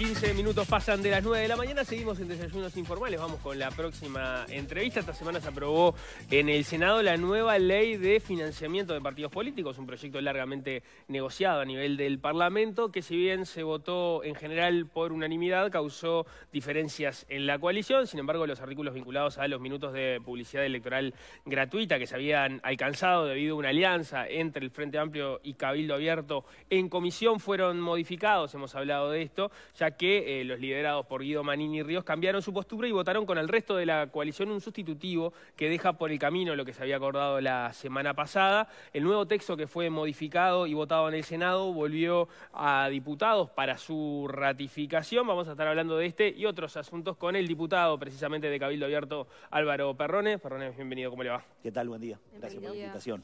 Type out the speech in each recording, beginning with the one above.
15 minutos pasan de las 9 de la mañana, seguimos en desayunos informales, vamos con la próxima entrevista. Esta semana se aprobó en el Senado la nueva ley de financiamiento de partidos políticos, un proyecto largamente negociado a nivel del Parlamento, que si bien se votó en general por unanimidad, causó diferencias en la coalición. Sin embargo, los artículos vinculados a los minutos de publicidad electoral gratuita que se habían alcanzado debido a una alianza entre el Frente Amplio y Cabildo Abierto en comisión fueron modificados, hemos hablado de esto, ya que eh, los liderados por Guido Manini y Ríos cambiaron su postura y votaron con el resto de la coalición un sustitutivo que deja por el camino lo que se había acordado la semana pasada. El nuevo texto que fue modificado y votado en el Senado volvió a diputados para su ratificación. Vamos a estar hablando de este y otros asuntos con el diputado precisamente de Cabildo Abierto, Álvaro Perrones. Perrones, bienvenido, ¿cómo le va? ¿Qué tal? Buen día. Gracias por la invitación.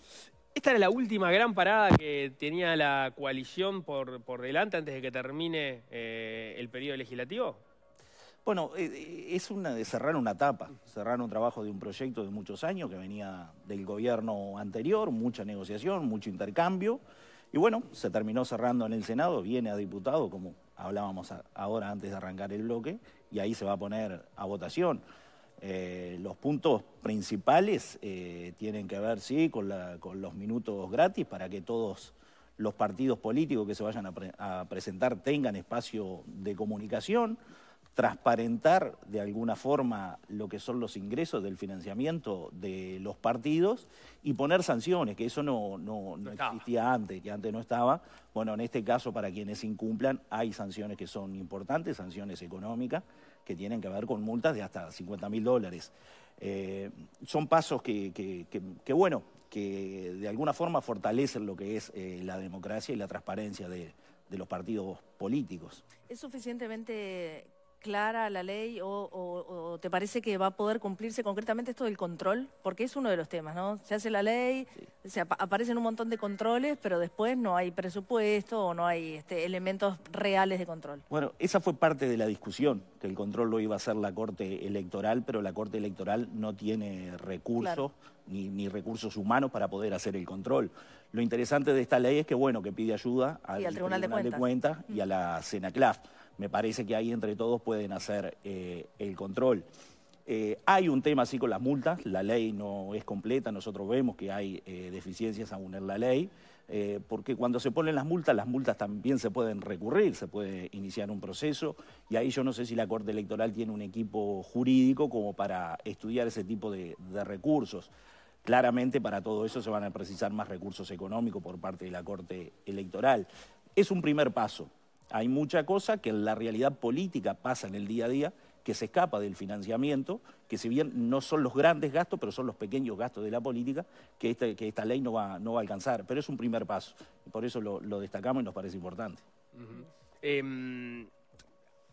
Esta era la última gran parada que tenía la coalición por, por delante antes de que termine eh, el periodo legislativo. Bueno, eh, eh, es una cerrar una etapa, cerrar un trabajo de un proyecto de muchos años que venía del gobierno anterior, mucha negociación, mucho intercambio. Y bueno, se terminó cerrando en el Senado, viene a diputado, como hablábamos ahora antes de arrancar el bloque, y ahí se va a poner a votación. Eh, los puntos principales eh, tienen que ver, sí, con, los minutos gratis para que todos los partidos políticos que se vayan a, presentar tengan espacio de comunicación, transparentar de alguna forma lo que son los ingresos del financiamiento de los partidos y poner sanciones, que eso no existía antes, que antes no estaba. Bueno, en este caso, para quienes incumplan, hay sanciones que son importantes, sanciones económicas que tienen que ver con multas de hasta 50 mil dólares. Eh, son pasos que, bueno, que de alguna forma fortalecen lo que es eh, la democracia y la transparencia de, de los partidos políticos. ¿Es suficientemente clara la ley o, te parece que va a poder cumplirse concretamente esto del control? Porque es uno de los temas, ¿no? Se hace la ley, aparecen un montón de controles, pero después no hay presupuesto o no hay este, elementos reales de control. Bueno, esa fue parte de la discusión, que el control lo iba a hacer la Corte Electoral, pero la Corte Electoral no tiene recursos ni, recursos humanos para poder hacer el control. Lo interesante de esta ley es que, bueno, que pide ayuda al, Tribunal, de Cuentas, y a la Senaclaf me parece que ahí entre todos pueden hacer eh, el control. Eh, hay un tema así con las multas, la ley no es completa, nosotros vemos que hay eh, deficiencias aún en la ley, porque cuando se ponen las multas, las multas también se pueden recurrir, se puede iniciar un proceso, y ahí yo no sé si la Corte Electoral tiene un equipo jurídico como para estudiar ese tipo de recursos. Claramente para todo eso se van a precisar más recursos económicos por parte de la Corte Electoral. Es un primer paso. Hay mucha cosa que en la realidad política pasa en el día a día, que se escapa del financiamiento, que si bien no son los grandes gastos, pero son los pequeños gastos de la política, que esta, que esta ley no va, a alcanzar. Pero es un primer paso, por eso lo, destacamos y nos parece importante. Em,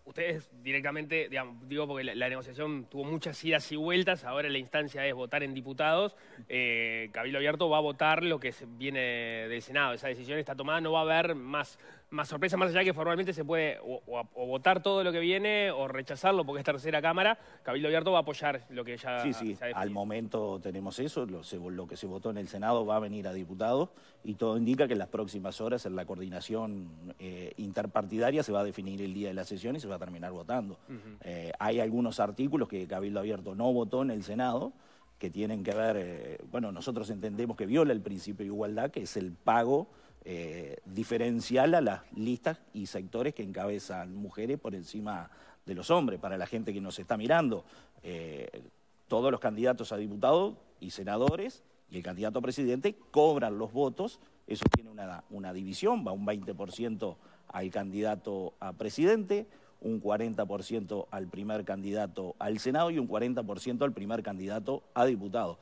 ustedes directamente, digo porque la, negociación tuvo muchas idas y vueltas, ahora la instancia es votar en diputados, eh, Cabildo Abierto va a votar lo que viene del Senado, esa decisión está tomada, no va a haber más más sorpresa, más allá que formalmente se puede o, votar todo lo que viene o rechazarlo porque es tercera Cámara, Cabildo Abierto va a apoyar lo que ya Sí, sí, al momento tenemos eso, lo, que se votó en el Senado va a venir a diputados y todo indica que en las próximas horas en la coordinación eh, interpartidaria se va a definir el día de la sesión y se va a terminar votando. Eh, hay algunos artículos que Cabildo Abierto no votó en el Senado que tienen que ver, eh, bueno, nosotros entendemos que viola el principio de igualdad, que es el pago eh, diferencial a las listas y sectores que encabezan mujeres por encima de los hombres. Para la gente que nos está mirando, eh, todos los candidatos a diputados y senadores y el candidato a presidente cobran los votos, eso tiene una, división, va un 20% al candidato a presidente, un 40% al primer candidato al Senado y un 40% al primer candidato a diputado.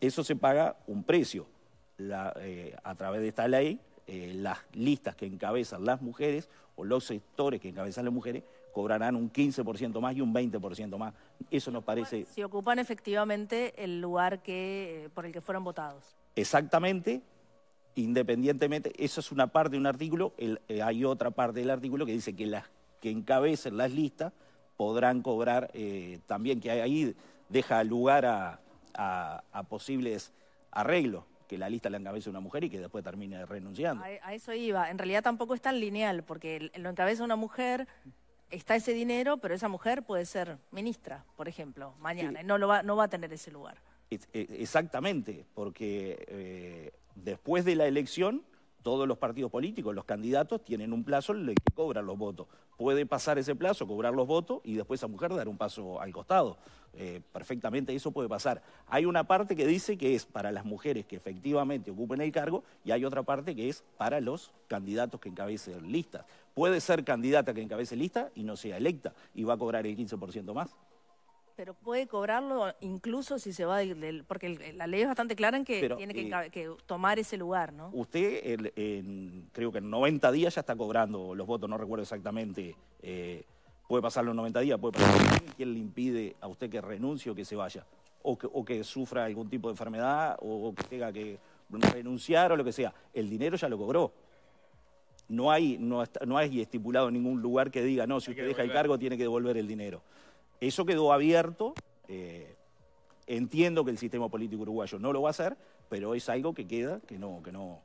Eso se paga un precio eh, a través de esta ley eh, las listas que encabezan las mujeres o los sectores que encabezan las mujeres cobrarán un 15% más y un 20% más. Eso nos parece... Si ocupan efectivamente el lugar que, eh, por el que fueron votados. Exactamente, independientemente, eso es una parte de un artículo, eh, hay otra parte del artículo que dice que las que encabecen las listas podrán cobrar también, que ahí deja lugar a posibles arreglos que la lista la encabece una mujer y que después termine renunciando. A, eso iba. En realidad tampoco es tan lineal, porque lo encabeza una mujer, está ese dinero, pero esa mujer puede ser ministra, por ejemplo, mañana, no, lo va, no va a tener ese lugar. E, exactamente, porque eh, después de la elección todos los partidos políticos, los candidatos, tienen un plazo en el que cobran los votos. Puede pasar ese plazo, cobrar los votos y después esa mujer dar un paso al costado. Eh, perfectamente eso puede pasar. Hay una parte que dice que es para las mujeres que efectivamente ocupen el cargo y hay otra parte que es para los candidatos que encabecen listas. Puede ser candidata que encabece lista y no sea electa y va a cobrar el 15% más pero puede cobrarlo incluso si se va del... del porque la ley es bastante clara en que tiene eh, que, tomar ese lugar, ¿no? Usted, creo que en 90 días ya está cobrando los votos, no recuerdo exactamente. Eh, puede pasarlo los 90 días, puede pasar... ¿Quién le impide a usted que renuncie o que se vaya? O que, sufra algún tipo de enfermedad o, que tenga que renunciar o lo que sea. El dinero ya lo cobró. No hay, no, no hay estipulado en ningún lugar que diga, no, si usted deja el cargo tiene que devolver el dinero. Eso quedó abierto. Eh, entiendo que el sistema político uruguayo no lo va a hacer, pero es algo que queda, que no, que no,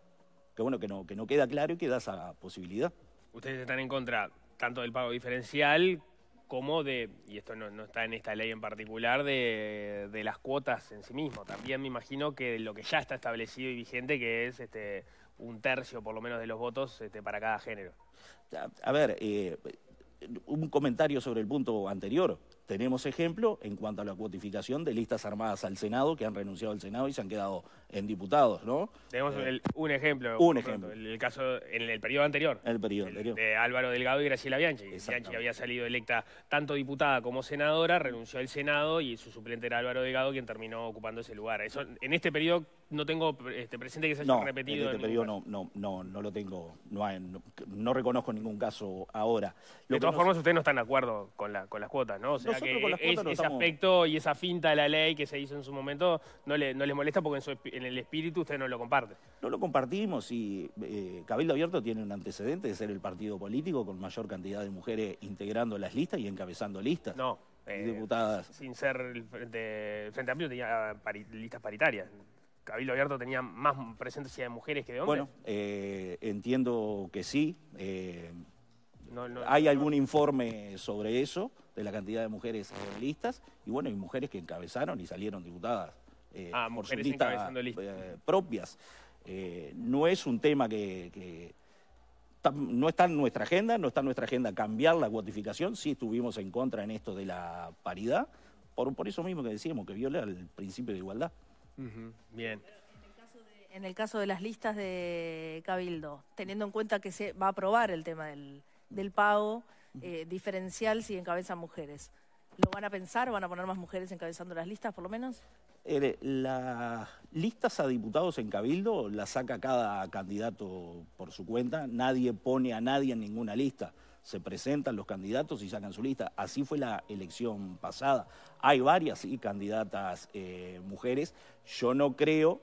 que bueno, que no, que no queda claro y que da esa posibilidad. Ustedes están en contra tanto del pago diferencial como de, y esto no, está en esta ley en particular, de, las cuotas en sí mismo. También me imagino que lo que ya está establecido y vigente, que es este, un tercio por lo menos de los votos este, para cada género. A, ver, eh, un comentario sobre el punto anterior. Tenemos ejemplo en cuanto a la cuotificación de listas armadas al Senado que han renunciado al Senado y se han quedado en diputados, ¿no? Tenemos eh, un ejemplo. Un ejemplo. El, caso en el periodo anterior. El periodo anterior. De Álvaro Delgado y Graciela Bianchi. Bianchi había salido electa tanto diputada como senadora, renunció al Senado y su suplente era Álvaro Delgado quien terminó ocupando ese lugar. Eso en este periodo no tengo este, presente que se haya no, repetido. Este en este periodo no, no, no, lo tengo, no, no, reconozco ningún caso ahora. de todas formas, ustedes no están de acuerdo con, la, con las cuotas, ¿no? O sea que ese aspecto y esa finta de la ley que se hizo en su momento no, le, no les molesta porque en su en el espíritu usted no lo comparte. No lo compartimos y eh, Cabildo Abierto tiene un antecedente de ser el partido político con mayor cantidad de mujeres integrando las listas y encabezando listas. No. Eh, diputadas. Sin ser el Frente, Amplio tenía listas paritarias. Cabildo Abierto tenía más presencia de mujeres que de hombres? Bueno, eh, entiendo que sí. hay algún informe sobre eso, de la cantidad de mujeres en listas, y bueno, y mujeres que encabezaron y salieron diputadas eh, por eh, propias. Eh, no es un tema que, no está en nuestra agenda, no está en nuestra agenda cambiar la cuotificación, sí estuvimos en contra en esto de la paridad, por, eso mismo que decíamos, que viola el principio de igualdad. Bien. En el, caso de, las listas de Cabildo, teniendo en cuenta que se va a aprobar el tema del, pago eh, diferencial si encabezan mujeres, ¿Lo van a pensar? ¿Van a poner más mujeres encabezando las listas, por lo menos? Eh, las listas a diputados en Cabildo las saca cada candidato por su cuenta. Nadie pone a nadie en ninguna lista. Se presentan los candidatos y sacan su lista. Así fue la elección pasada. Hay varias candidatas eh, mujeres. Yo no creo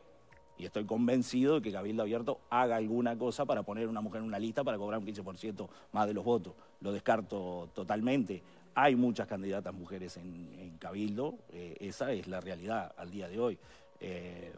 y estoy convencido de que Cabildo Abierto haga alguna cosa para poner una mujer en una lista para cobrar un 15% más de los votos. Lo descarto totalmente hay muchas candidatas mujeres en, Cabildo, eh, esa es la realidad al día de hoy. Eh,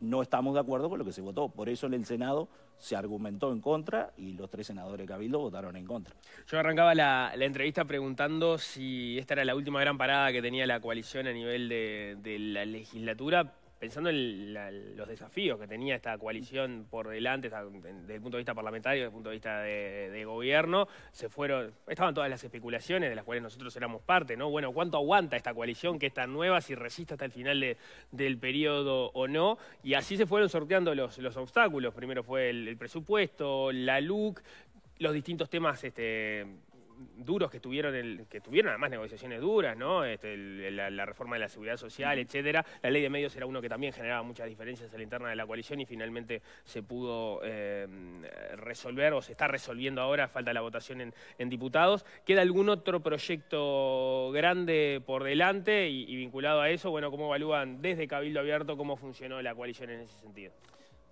no estamos de acuerdo con lo que se votó, por eso en el Senado se argumentó en contra y los tres senadores de Cabildo votaron en contra. Yo arrancaba la, entrevista preguntando si esta era la última gran parada que tenía la coalición a nivel de la legislatura, pensando en los desafíos que tenía esta coalición por delante, desde el punto de vista parlamentario, desde el punto de vista de, gobierno, se fueron, estaban todas las especulaciones de las cuales nosotros éramos parte, ¿no? Bueno, ¿cuánto aguanta esta coalición, que es tan nueva, si resiste hasta el final del periodo o no? Y así se fueron sorteando los, obstáculos. Primero fue el, presupuesto, la LUC, los distintos temas este, duros que tuvieron, que tuvieron además negociaciones duras, ¿no? Este, la, reforma de la seguridad social, mm. etcétera. La ley de medios era uno que también generaba muchas diferencias a la interna de la coalición y finalmente se pudo eh, resolver o se está resolviendo ahora, falta la votación en, en diputados. ¿Queda algún otro proyecto grande por delante y, y vinculado a eso? Bueno, ¿cómo evalúan desde Cabildo Abierto cómo funcionó la coalición en ese sentido?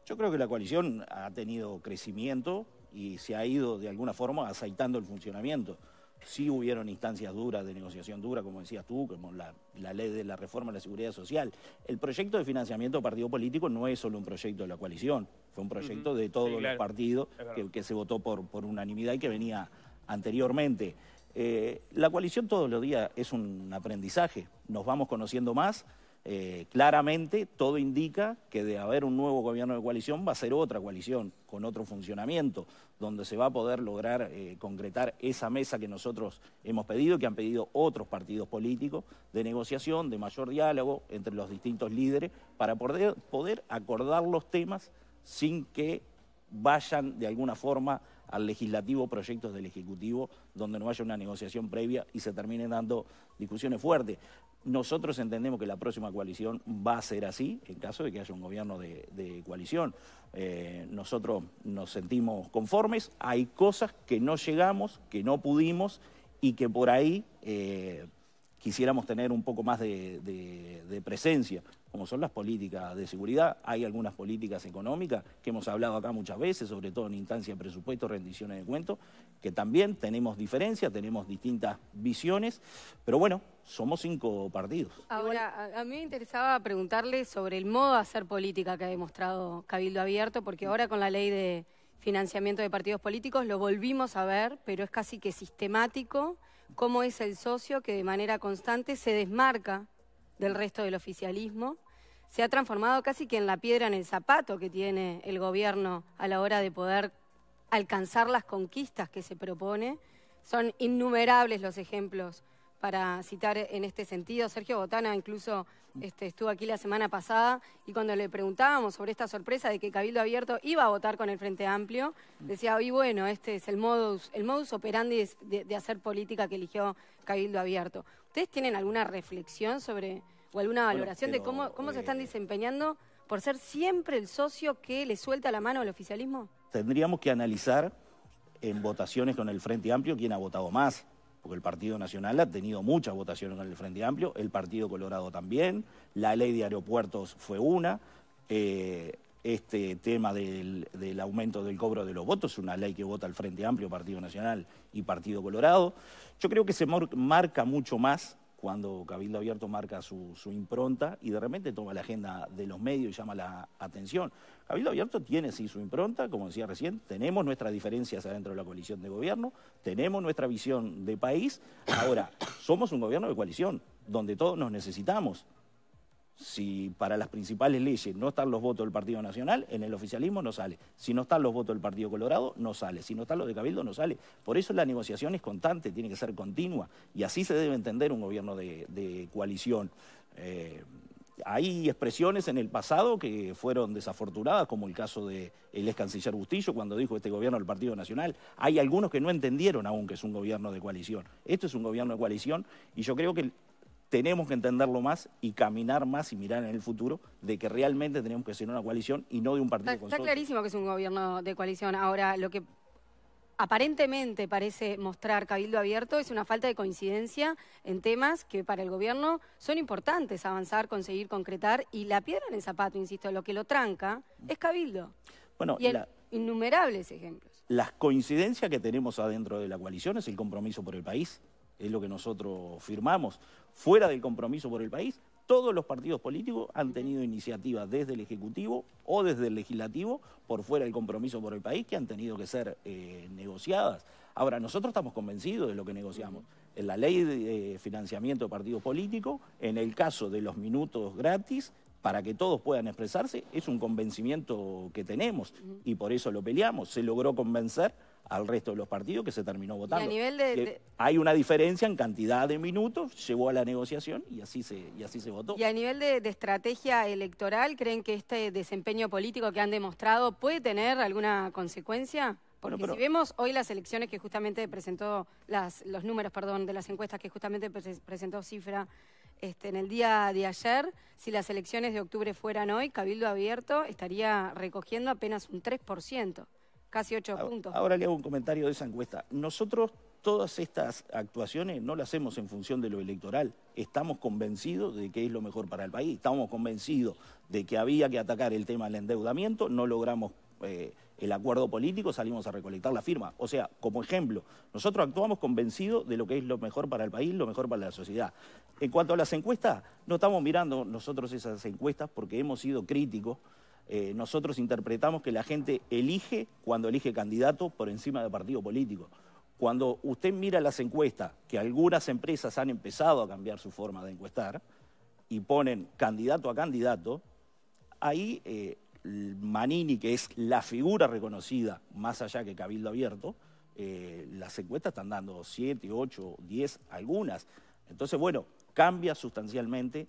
Yo creo que la coalición ha tenido crecimiento, y se ha ido de alguna forma aceitando el funcionamiento. Sí hubieron instancias duras de negociación dura, como decías tú, como la, ley de la reforma de la seguridad social. El proyecto de financiamiento de partido político no es solo un proyecto de la coalición, fue un proyecto de todos los partidos que, se votó por, unanimidad y que venía anteriormente. Eh, la coalición todos los días es un aprendizaje, nos vamos conociendo más, eh, claramente todo indica que de haber un nuevo gobierno de coalición va a ser otra coalición con otro funcionamiento, donde se va a poder lograr eh, concretar esa mesa que nosotros hemos pedido, que han pedido otros partidos políticos, de negociación, de mayor diálogo entre los distintos líderes, para poder, poder acordar los temas sin que vayan de alguna forma al legislativo proyectos del Ejecutivo donde no haya una negociación previa y se terminen dando discusiones fuertes. Nosotros entendemos que la próxima coalición va a ser así, en caso de que haya un gobierno de, coalición. Eh, nosotros nos sentimos conformes, hay cosas que no llegamos, que no pudimos y que por ahí eh, quisiéramos tener un poco más de presencia como son las políticas de seguridad. Hay algunas políticas económicas que hemos hablado acá muchas veces, sobre todo en instancia de presupuesto, rendiciones de cuentos, que también tenemos diferencias, tenemos distintas visiones, pero bueno, somos cinco partidos. Ahora, a mí me interesaba preguntarle sobre el modo de hacer política que ha demostrado Cabildo Abierto, porque ahora con la ley de financiamiento de partidos políticos lo volvimos a ver, pero es casi que sistemático cómo es el socio que de manera constante se desmarca del resto del oficialismo, se ha transformado casi que en la piedra en el zapato que tiene el gobierno a la hora de poder alcanzar las conquistas que se propone. Son innumerables los ejemplos para citar en este sentido. Sergio Botana incluso este, estuvo aquí la semana pasada y cuando le preguntábamos sobre esta sorpresa de que Cabildo Abierto iba a votar con el Frente Amplio, decía, y bueno, este es el modus, el modus operandi de hacer política que eligió Cabildo Abierto. ¿Ustedes tienen alguna reflexión sobre o alguna valoración de cómo, cómo se están eh, desempeñando por ser siempre el socio que le suelta la mano al oficialismo? Tendríamos que analizar en votaciones con el Frente Amplio quién ha votado más, porque el Partido Nacional ha tenido muchas votaciones con el Frente Amplio, el Partido Colorado también, la ley de aeropuertos fue una. Eh, este tema del, aumento del cobro de los votos, una ley que vota el Frente Amplio, Partido Nacional y Partido Colorado. Yo creo que se marca mucho más cuando Cabildo Abierto marca su, su, impronta y de repente toma la agenda de los medios y llama la atención. Cabildo Abierto tiene sí su impronta, como decía recién, tenemos nuestras diferencias adentro de la coalición de gobierno, tenemos nuestra visión de país. Ahora, somos un gobierno de coalición, donde todos nos necesitamos. Si para las principales leyes no están los votos del Partido Nacional, en el oficialismo no sale. Si no están los votos del Partido Colorado, no sale. Si no están los de Cabildo, no sale. Por eso la negociación es constante, tiene que ser continua. Y así se debe entender un gobierno de, coalición. Eh, hay expresiones en el pasado que fueron desafortunadas, como el caso del de ex canciller Bustillo cuando dijo este gobierno del Partido Nacional. Hay algunos que no entendieron aún que es un gobierno de coalición. Esto es un gobierno de coalición y yo creo que tenemos que entenderlo más y caminar más y mirar en el futuro de que realmente tenemos que ser una coalición y no de un partido. Está, está clarísimo que es un gobierno de coalición. Ahora, lo que aparentemente parece mostrar Cabildo Abierto es una falta de coincidencia en temas que para el gobierno son importantes avanzar, conseguir concretar y la piedra en el zapato, insisto, lo que lo tranca es Cabildo. Bueno, y innumerables ejemplos. Las coincidencias que tenemos adentro de la coalición es el compromiso por el país, es lo que nosotros firmamos, fuera del compromiso por el país, todos los partidos políticos han tenido iniciativas desde el Ejecutivo o desde el Legislativo, por fuera del compromiso por el país, que han tenido que ser eh, negociadas. Ahora, nosotros estamos convencidos de lo que negociamos. En la ley de eh, financiamiento de partidos políticos, en el caso de los minutos gratis, para que todos puedan expresarse, es un convencimiento que tenemos y por eso lo peleamos. Se logró convencer al resto de los partidos que se terminó votando. Hay una diferencia en cantidad de minutos, llegó a la negociación y así se, y así se votó. Y a nivel de, estrategia electoral, ¿creen que este desempeño político que han demostrado puede tener alguna consecuencia? Porque si vemos hoy las elecciones que justamente presentó, los números, perdón, de las encuestas que justamente presentó Cifra, este, en el día de ayer, si las elecciones de octubre fueran hoy, Cabildo Abierto estaría recogiendo apenas un 3%, casi 8 puntos. Ahora le hago un comentario de esa encuesta. Nosotros todas estas actuaciones no las hacemos en función de lo electoral. Estamos convencidos de que es lo mejor para el país. Estamos convencidos de que había que atacar el tema del endeudamiento. No logramos... Eh, el acuerdo político, salimos a recolectar la firma. O sea, como ejemplo, nosotros actuamos convencidos de lo que es lo mejor para el país, lo mejor para la sociedad. En cuanto a las encuestas, no estamos mirando nosotros esas encuestas porque hemos sido críticos. Eh, nosotros interpretamos que la gente elige cuando elige candidato por encima de partido político. Cuando usted mira las encuestas, que algunas empresas han empezado a cambiar su forma de encuestar y ponen candidato a candidato, ahí eh, Manini, que es la figura reconocida, más allá que Cabildo Abierto, eh, las encuestas están dando 7, 8, 10, algunas. Entonces, bueno, cambia sustancialmente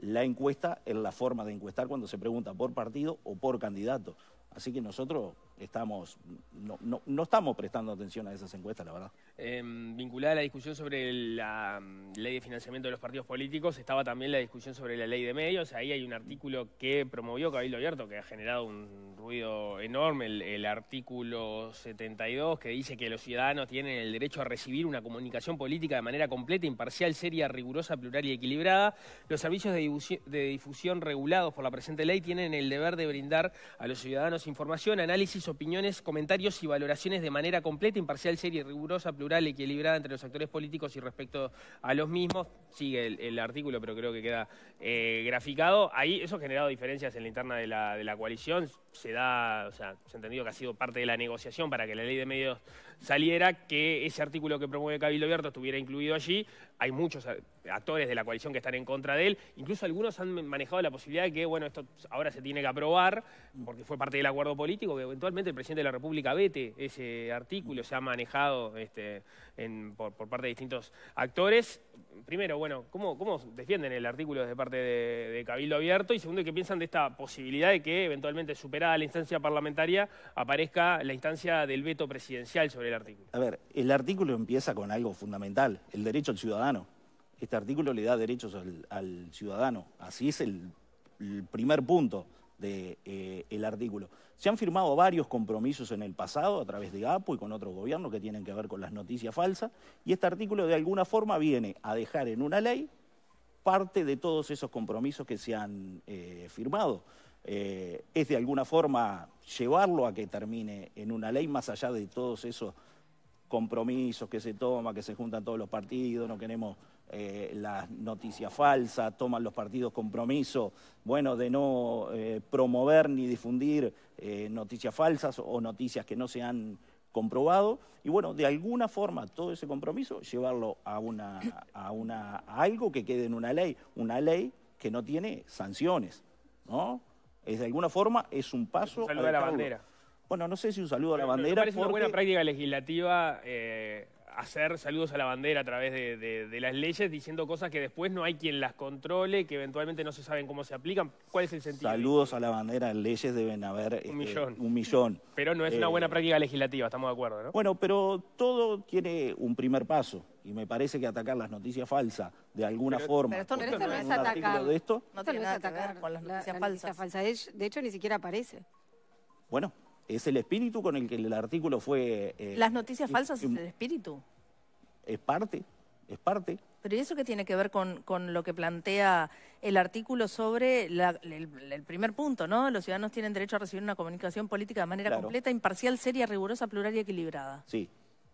la encuesta en la forma de encuestar cuando se pregunta por partido o por candidato. Así que nosotros estamos, no, no, no, estamos prestando atención a esas encuestas, la verdad. Em, vinculada a la discusión sobre la mm, ley de financiamiento de los partidos políticos, estaba también la discusión sobre la ley de medios. Ahí hay un artículo que promovió Cabildo Abierto, que ha generado un ruido enorme, el, artículo 72, que dice que los ciudadanos tienen el derecho a recibir una comunicación política de manera completa, imparcial, seria, rigurosa, plural y equilibrada. Los servicios de de difusión regulados por la presente ley tienen el deber de brindar a los ciudadanos información, análisis opiniones, comentarios y valoraciones de manera completa, imparcial, seria, rigurosa, plural, equilibrada entre los actores políticos y respecto a los mismos. Sigue el, artículo, pero creo que queda eh, graficado. Ahí eso ha generado diferencias en la interna de la, de la coalición se da, o sea, se ha entendido que ha sido parte de la negociación para que la ley de medios saliera, que ese artículo que promueve Cabildo Abierto estuviera incluido allí. Hay muchos actores de la coalición que están en contra de él. Incluso algunos han manejado la posibilidad de que, bueno, esto ahora se tiene que aprobar, porque fue parte del acuerdo político, que eventualmente el presidente de la República vete ese artículo, se ha manejado este, por, parte de distintos actores. Primero, bueno, ¿cómo, cómo defienden el artículo desde parte de, de Cabildo Abierto? Y segundo, ¿qué piensan de esta posibilidad de que eventualmente supera a la instancia parlamentaria, aparezca la instancia del veto presidencial sobre el artículo. A ver, el artículo empieza con algo fundamental, el derecho al ciudadano. Este artículo le da derechos al, ciudadano. Así es el, primer punto del de, eh, artículo. Se han firmado varios compromisos en el pasado a través de APO y con otros gobiernos que tienen que ver con las noticias falsas y este artículo de alguna forma viene a dejar en una ley parte de todos esos compromisos que se han eh, firmado. Eh, es de alguna forma llevarlo a que termine en una ley más allá de todos esos compromisos que se toman, que se juntan todos los partidos, no queremos eh, las noticias falsas, toman los partidos compromiso, bueno, de no eh, promover ni difundir noticias falsas o noticias que no se han comprobado, y bueno, de alguna forma todo ese compromiso llevarlo a, una, a, una, a algo que quede en una ley, una ley que no tiene sanciones, ¿no? Es, de alguna forma es un paso. Es un saludo a, la bandera. Bueno, no sé si un saludo a la bandera. Pero me parece porque... una buena práctica legislativa eh, hacer saludos a la bandera a través de, las leyes, diciendo cosas que después no hay quien las controle, que eventualmente no se saben cómo se aplican. ¿Cuál es el sentido? Saludos a la bandera, leyes deben haber un, este, millón. un, millón. Pero no es una eh, buena práctica legislativa, estamos de acuerdo, ¿no? Bueno, pero todo tiene un primer paso. Y me parece que atacar las noticias falsas de alguna forma. Pero esto, no, es atacar. De esto, no, tiene nada que ver con las noticias falsas. De hecho, ni siquiera aparece. Bueno, es el espíritu con el que el artículo fue... Eh, ¿Las noticias eh, falsas es, em, el espíritu? Es parte, es parte. Pero ¿y eso qué tiene que ver con, con lo que plantea el artículo sobre el, primer punto, ¿no? Los ciudadanos tienen derecho a recibir una comunicación política de manera completa, imparcial, seria, rigurosa, plural y equilibrada. Sí,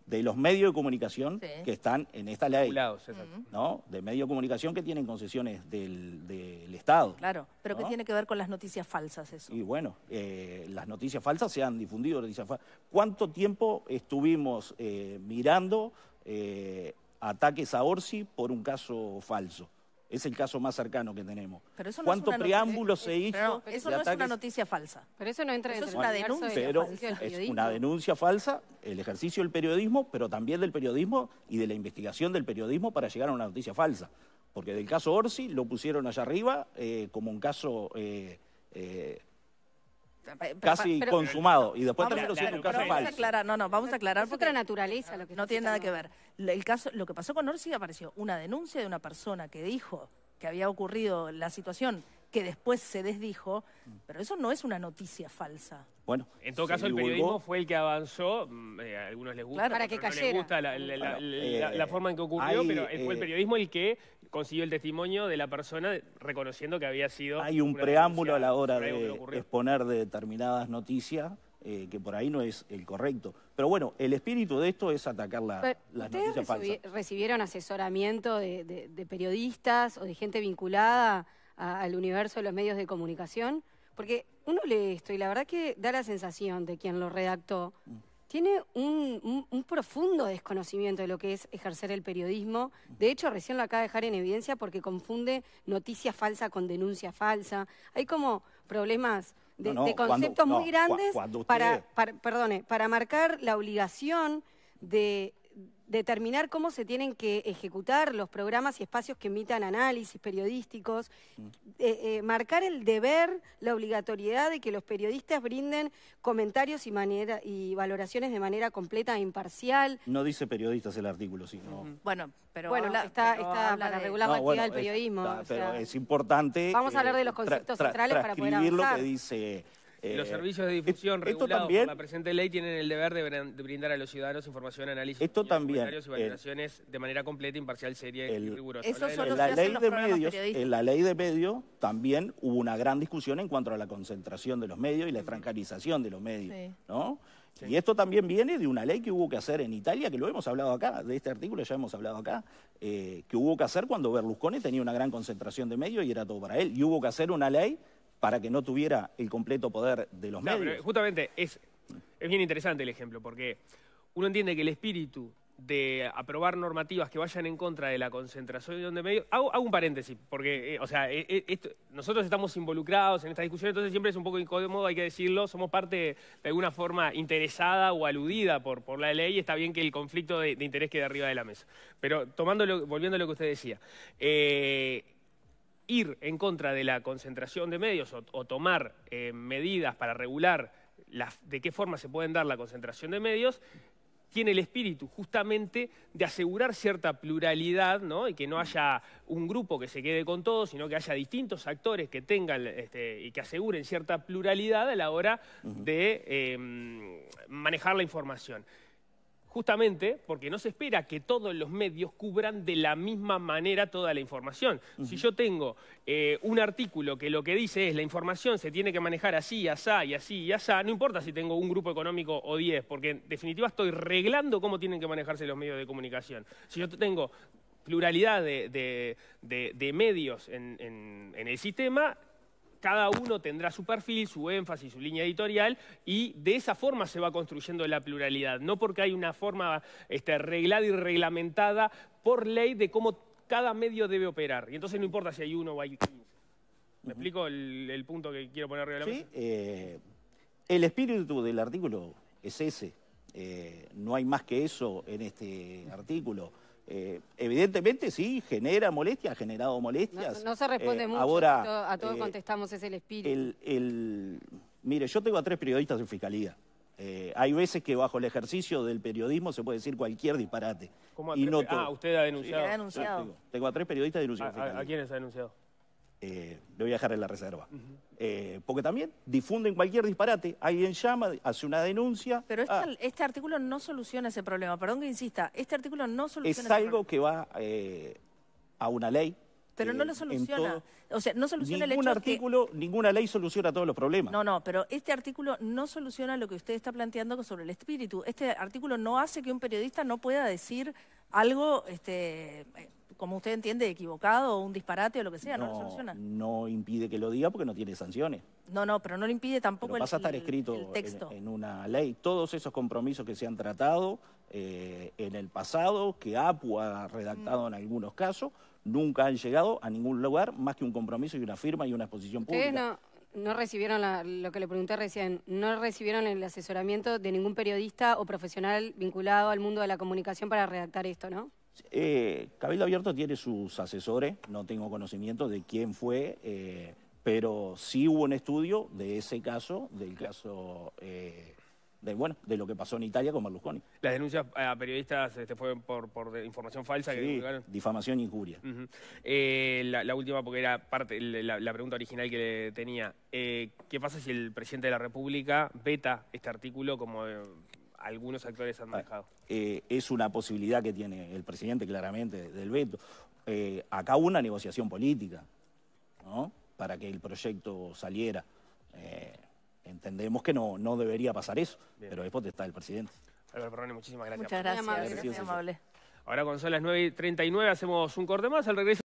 de los medios de comunicación que están en esta ley, ¿no? De medios de comunicación que tienen concesiones del, de Claro, pero ¿qué tiene que ver con las noticias falsas eso? Y bueno, eh, las noticias falsas se han difundido. ¿Cuánto tiempo estuvimos eh, mirando eh, ataques a Orsi por un caso falso? Es el caso más cercano que tenemos. Pero eso no ¿Cuánto preámbulo se hizo? eso no es una noticia falsa. Pero eso no entra eso es una denuncia. es una denuncia falsa, el ejercicio del periodismo, pero también del periodismo y de la investigación del periodismo para llegar a una noticia falsa porque del caso Orsi lo pusieron allá arriba eh, como un caso eh, eh, casi consumado y después también lo hicieron un caso falso. no, no, vamos a aclarar es otra naturaleza lo que no tiene nada que ver. El caso, lo que pasó con Orsi apareció una denuncia de una persona que dijo que había ocurrido la situación que después se desdijo, pero eso no es una noticia falsa. Bueno, en todo caso, el periodismo fue el que avanzó, mm, a algunos les gusta, la, forma en que ocurrió, pero fue el periodismo el que consiguió el testimonio de la persona reconociendo que había sido... Hay un preámbulo a la hora de exponer de determinadas noticias eh, que por ahí no es el correcto. Pero bueno, el espíritu de esto es atacar la, las noticias falsas. recibieron asesoramiento de, periodistas o de gente vinculada al universo de los medios de comunicación? Porque uno lee esto y la verdad que da la sensación de quien lo redactó... Mm tiene un, profundo desconocimiento de lo que es ejercer el periodismo. De hecho, recién lo acaba de dejar en evidencia porque confunde noticia falsa con denuncia falsa. Hay como problemas de, conceptos muy grandes para, perdone, para marcar la obligación de determinar cómo se tienen que ejecutar los programas y espacios que emitan análisis periodísticos, mm. eh, eh, marcar el deber, la obligatoriedad de que los periodistas brinden comentarios y, y valoraciones de manera completa e imparcial. No dice periodistas el artículo, sino Bueno, pero bueno, está, para regular la actividad del periodismo. pero es importante. Vamos a hablar de eh, los conceptos centrales para poder avanzar. lo que dice eh, los servicios de difusión regulados por la presente ley tienen el deber de brindar a los ciudadanos información, análisis, esto y valoraciones de manera completa, imparcial, seria y rigurosa. Eso en, la ley de medios, en la ley de medios también hubo una gran discusión en cuanto a la concentración de los medios y la extranjerización de los medios, ¿no? Y esto también viene de una ley que hubo que hacer en Italia, que lo hemos hablado acá, de este artículo ya hemos hablado acá, eh, que hubo que hacer cuando Berlusconi tenía una gran concentración de medios y era todo para él. Y hubo que hacer una ley para que no tuviera el completo poder de los medios. justamente es, es bien interesante el ejemplo, porque uno entiende que el espíritu de aprobar normativas que vayan en contra de la concentración de medios. Hago, un paréntesis, porque eh, o sea, eh, eh, nosotros estamos involucrados en esta discusión, entonces siempre es un poco incómodo, hay que decirlo, somos parte de alguna forma interesada o aludida por, por la ley, está bien que el conflicto de, interés quede arriba de la mesa. Pero tomándolo, volviendo a lo que usted decía, ir en contra de la concentración de medios o, tomar eh, medidas para regular de qué forma se pueden dar la concentración de medios, tiene el espíritu justamente de asegurar cierta pluralidad ¿no? y que no haya un grupo que se quede con todo, sino que haya distintos actores que tengan este, y que aseguren cierta pluralidad a la hora de em, manejar la información justamente porque no se espera que todos los medios cubran de la misma manera toda la información. Si yo tengo eh, un artículo que lo que dice es la información se tiene que manejar así, asá y así y asá, no importa si tengo un grupo económico o diez, porque en definitiva estoy reglando cómo tienen que manejarse los medios de comunicación. Si yo tengo pluralidad de, medios en, en el sistema, cada uno tendrá su perfil, su énfasis, su línea editorial y de esa forma se va construyendo la pluralidad, no porque hay una forma este, reglada y reglamentada por ley de cómo cada medio debe operar. Y entonces no importa si hay uno o hay 15. ¿Me explico el, punto que quiero poner arriba de la Sí, eh, el espíritu del artículo es ese. Eh, no hay más que eso en este artículo. Eh, evidentemente sí, genera molestia, ha generado molestias. No, se responde eh, mucho, a todos eh, contestamos, es el espíritu. El, mire, yo tengo a tres periodistas de fiscalía. hay veces que bajo el ejercicio del periodismo se puede decir cualquier disparate. y no ah, usted ha denunciado. Tengo, a tres periodistas denunciados. ¿A, a, a quiénes ha denunciado? eh, le voy a dejar en la reserva. Eh, porque también difunden cualquier disparate. Alguien llama, hace una denuncia. Pero este, ah. este, artículo no soluciona ese problema. Perdón que insista, este artículo no soluciona. Es algo que va eh, a una ley. Pero no lo soluciona. o sea, no soluciona el hecho artículo, ninguna ley soluciona todos los problemas. No, no, pero este artículo no soluciona lo que usted está planteando sobre el espíritu. Este artículo no hace que un periodista no pueda decir algo este, como usted entiende, equivocado o un disparate o lo que sea, no, No impide que lo diga porque no tiene sanciones. No, no, pero no lo impide tampoco pero pasa a estar escrito En, una ley. Todos esos compromisos que se han tratado eh, en el pasado, que APU ha redactado mm. en algunos casos, nunca han llegado a ningún lugar más que un compromiso y una firma y una exposición pública. No, no recibieron lo que le pregunté recién, no recibieron el asesoramiento de ningún periodista o profesional vinculado al mundo de la comunicación para redactar esto, ¿no? Eh, Cabildo Abierto tiene sus asesores, no tengo conocimiento de quién fue, eh, pero sí hubo un estudio de ese caso, del caso... Eh, de, bueno, de lo que pasó en Italia con Berlusconi. Las denuncias a periodistas este, fueron por, información falsa. que difamación e injuria. la, última, porque era parte la, pregunta original que tenía. ¿Qué pasa si el presidente de la República veta este artículo como algunos actores han ah, manejado. Eh, es una posibilidad que tiene el presidente claramente del veto. Eh, acá hubo una negociación política, ¿no? Para que el proyecto saliera. Eh, entendemos que no, no debería pasar eso, pero después está el presidente. Álvaro Perrone, muchísimas gracias. Muchas gracias, Ahora con son las 9.39 hacemos un corte más, al regreso.